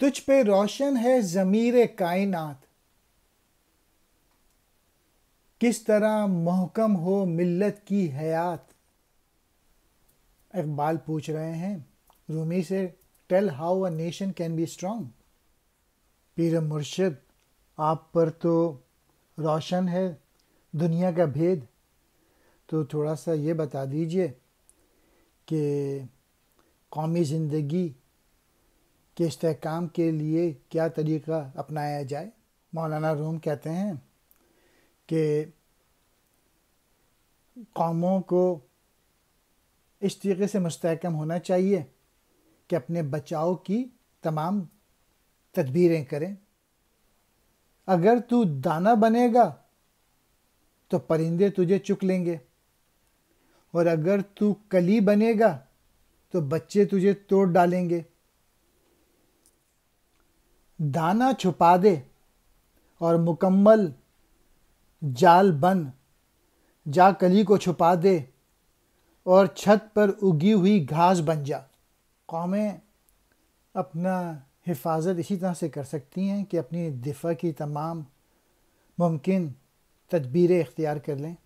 तुझ पे रोशन है ज़मीर कायनात किस तरह मोहकम हो मिल्लत की हयात इकबाल पूछ रहे हैं रूमी से tell how a nation can be strong पीर मुर्शिद आप पर तो रोशन है दुनिया का भेद तो थोड़ा सा ये बता दीजिए कि कौमी ज़िंदगी के इसकाम के लिए क्या तरीका अपनाया जाए मौलाना रूम कहते हैं कि कौमों को इस तरीके से मुस्तकम होना चाहिए कि अपने बचाव की तमाम तदबीरें करें अगर तू दाना बनेगा तो परिंदे तुझे चुक लेंगे और अगर तू कली बनेगा तो बच्चे तुझे तोड़ डालेंगे दाना छुपा दे और मुकम्मल जाल बन जा कली को छुपा दे और छत पर उगी हुई घास बन जा कौमें अपना हिफाजत इसी तरह से कर सकती हैं कि अपनी दिफा की तमाम मुमकिन तदबीरें इख्तियार कर लें